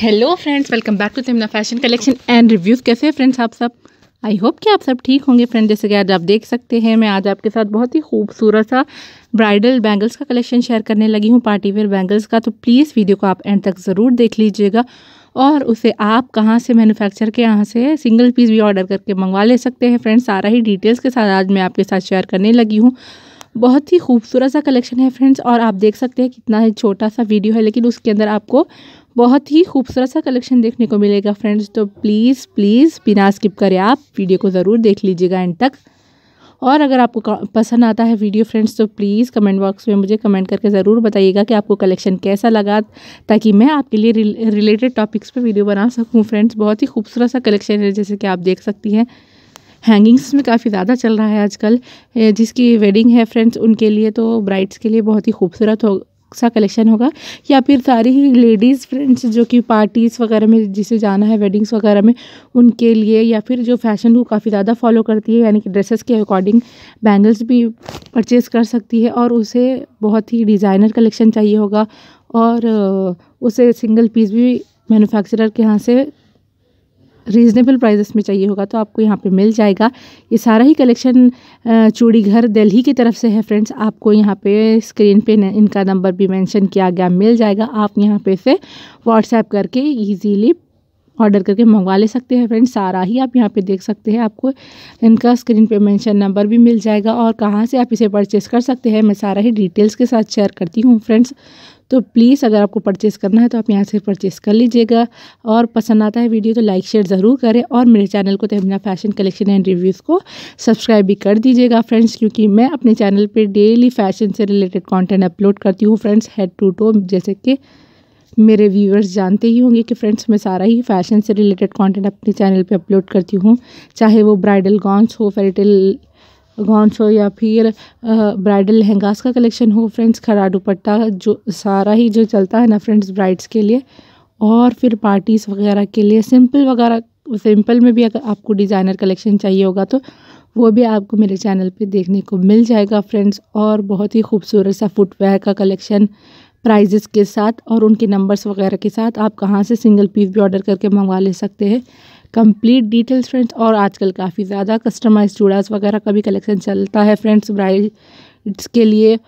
hello friends welcome back to तिमना fashion collection and reviews कैसे हैं फ्रेंड्स आप सब आई होप कि आप सब ठीक होंगे फ्रेंड जैसे कि आज आप देख सकते हैं मैं आज आपके साथ बहुत ही खूबसूरत सा ब्राइडल बैंगल्स का कलेक्शन शेयर करने लगी हूँ पार्टी वेयर बैंगल्स का तो प्लीज़ वीडियो को आप एंड तक ज़रूर देख लीजिएगा और उसे आप कहाँ से मैन्युफैक्चर के यहाँ से सिंगल पीस भी ऑर्डर करके मंगवा ले सकते हैं फ्रेंड्स सारा ही डिटेल्स के साथ आज मैं आपके साथ शेयर करने लगी हूँ बहुत ही खूबसूरत सा कलेक्शन है फ्रेंड्स और आप देख सकते हैं कितना ही छोटा सा वीडियो है लेकिन उसके अंदर आपको बहुत ही खूबसूरत सा कलेक्शन देखने को मिलेगा फ्रेंड्स तो प्लीज़ प्लीज़ बिना स्किप करें आप वीडियो को ज़रूर देख लीजिएगा एंड तक और अगर आपको पसंद आता है वीडियो फ्रेंड्स तो प्लीज़ कमेंट बॉक्स में मुझे कमेंट करके ज़रूर बताइएगा कि आपको कलेक्शन कैसा लगा ताकि मैं आपके लिए रिलेटेड टॉपिक्स पे वीडियो बना सकूं फ्रेंड्स बहुत ही खूबसूरत सा कलेक्शन है जैसे कि आप देख सकती हैं हैंगिंग्स में काफ़ी ज़्यादा चल रहा है आजकल जिसकी वेडिंग है फ्रेंड्स उनके लिए तो ब्राइड्स के लिए बहुत ही खूबसूरत हो सा कलेक्शन होगा या फिर सारी ही लेडीज़ फ्रेंड्स जो कि पार्टीज़ वगैरह में जिसे जाना है वेडिंग्स वगैरह में उनके लिए या फिर जो फैशन को काफ़ी ज़्यादा फॉलो करती है यानी कि ड्रेसेस के अकॉर्डिंग बैंगल्स भी परचेज़ कर सकती है और उसे बहुत ही डिज़ाइनर कलेक्शन चाहिए होगा और उसे सिंगल पीस भी मैनुफैक्चर के यहाँ से रीज़नेबल प्राइजेस में चाहिए होगा तो आपको यहाँ पे मिल जाएगा ये सारा ही कलेक्शन चूड़ी घर दिल्ली की तरफ से है फ्रेंड्स आपको यहाँ पे स्क्रीन पे न, इनका नंबर भी मेंशन किया गया मिल जाएगा आप यहाँ पे से व्हाट्सएप करके इजीली ऑर्डर करके मंगवा ले सकते हैं फ्रेंड्स सारा ही आप यहाँ पे देख सकते हैं आपको इनका स्क्रीन पे मेंशन नंबर भी मिल जाएगा और कहाँ से आप इसे परचेस कर सकते हैं मैं सारा ही डिटेल्स के साथ शेयर करती हूँ फ्रेंड्स तो प्लीज़ अगर आपको परचेस करना है तो आप यहाँ से परचेस कर लीजिएगा और पसंद आता है वीडियो तो लाइक शेयर ज़रूर करें और मेरे चैनल को तहबना फैशन कलेक्शन एंड रिव्यूज़ को सब्सक्राइब भी कर दीजिएगा फ्रेंड्स क्योंकि मैं अपने चैनल पर डेली फैशन से रिलेटेड कॉन्टेंट अपलोड करती हूँ फ्रेंड्स हेड टू टो जैसे कि मेरे व्यूअर्स जानते ही होंगे कि फ्रेंड्स मैं सारा ही फैशन से रिलेटेड कंटेंट अपने चैनल पे अपलोड करती हूँ चाहे वो ब्राइडल गॉन्स हो फेरिटेल गॉन्स हो या फिर ब्राइडल लहंगास का कलेक्शन हो फ्रेंड्स खरा दुपट्टा जो सारा ही जो चलता है ना फ्रेंड्स ब्राइड्स के लिए और फिर पार्टीज़ वगैरह के लिए सिंपल वगैरह सिंपल में भी अगर आपको डिज़ाइनर कलेक्शन चाहिए होगा तो वो भी आपको मेरे चैनल पे देखने को मिल जाएगा फ्रेंड्स और बहुत ही खूबसूरत सा फुटवेयर का कलेक्शन प्राइजेस के साथ और उनके नंबर्स वगैरह के साथ आप कहाँ से सिंगल पीस भी ऑर्डर करके मंगवा ले सकते हैं कंप्लीट डिटेल्स फ्रेंड्स और आजकल काफ़ी ज़्यादा कस्टमाइज चूड़ास वगैरह का भी कलेक्शन चलता है फ्रेंड्स ब्राइड्स के लिए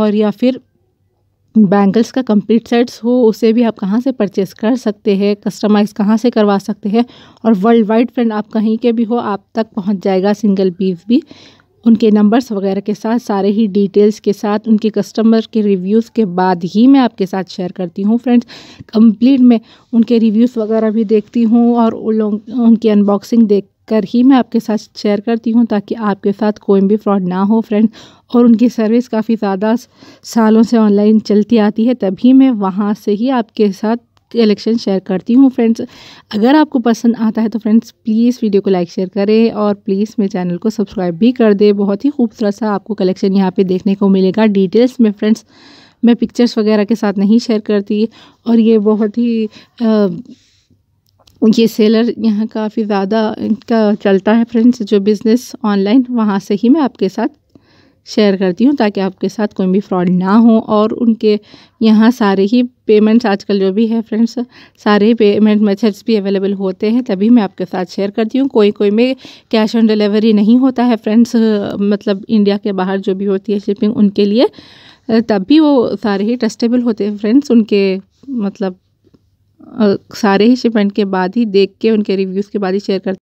और या फिर बैंगल्स का कंप्लीट सेट्स हो उसे भी आप कहाँ से परचेस कर सकते हैं कस्टमाइज़ कहाँ से करवा सकते हैं और वर्ल्ड वाइड फ्रेंड आप कहीं के भी हो आप तक पहुँच जाएगा सिंगल पीस भी उनके नंबर्स वगैरह के साथ सारे ही डिटेल्स के साथ उनके कस्टमर के रिव्यूज़ के बाद ही मैं आपके साथ शेयर करती हूँ फ्रेंड्स कंप्लीट मैं उनके रिव्यूज़ वगैरह भी देखती हूँ और उन लोग उनकी अनबॉक्सिंग देख कर ही मैं आपके साथ शेयर करती हूँ ताकि आपके साथ कोई भी फ्रॉड ना हो फ्रेंड और उनकी सर्विस काफ़ी ज़्यादा सालों से ऑनलाइन चलती आती है तभी मैं वहाँ से ही आपके साथ कलेक्शन शेयर करती हूँ फ्रेंड्स अगर आपको पसंद आता है तो फ्रेंड्स प्लीज़ वीडियो को लाइक शेयर करें और प्लीज़ मेरे चैनल को सब्सक्राइब भी कर दें बहुत ही खूबसूरत सा आपको कलेक्शन यहाँ पे देखने को मिलेगा डिटेल्स में फ्रेंड्स मैं पिक्चर्स वगैरह के साथ नहीं शेयर करती और ये बहुत ही आ, ये सेलर यहाँ काफ़ी ज़्यादा इनका चलता है फ्रेंड्स जो बिज़नेस ऑनलाइन वहाँ से ही मैं आपके साथ शेयर करती हूँ ताकि आपके साथ कोई भी फ्रॉड ना हो और उनके यहाँ सारे ही पेमेंट्स आजकल जो भी है फ्रेंड्स सारे ही पेमेंट मेथड्स भी अवेलेबल होते हैं तभी मैं आपके साथ शेयर करती हूँ कोई कोई में कैश ऑन डिलीवरी नहीं होता है फ्रेंड्स मतलब इंडिया के बाहर जो भी होती है शिपिंग उनके लिए तब भी वो सारे ही ट्रस्टेबल होते हैं फ्रेंड्स उनके मतलब सारे ही शिपमेंट के बाद ही देख के उनके रिव्यूज़ के बाद ही शेयर करते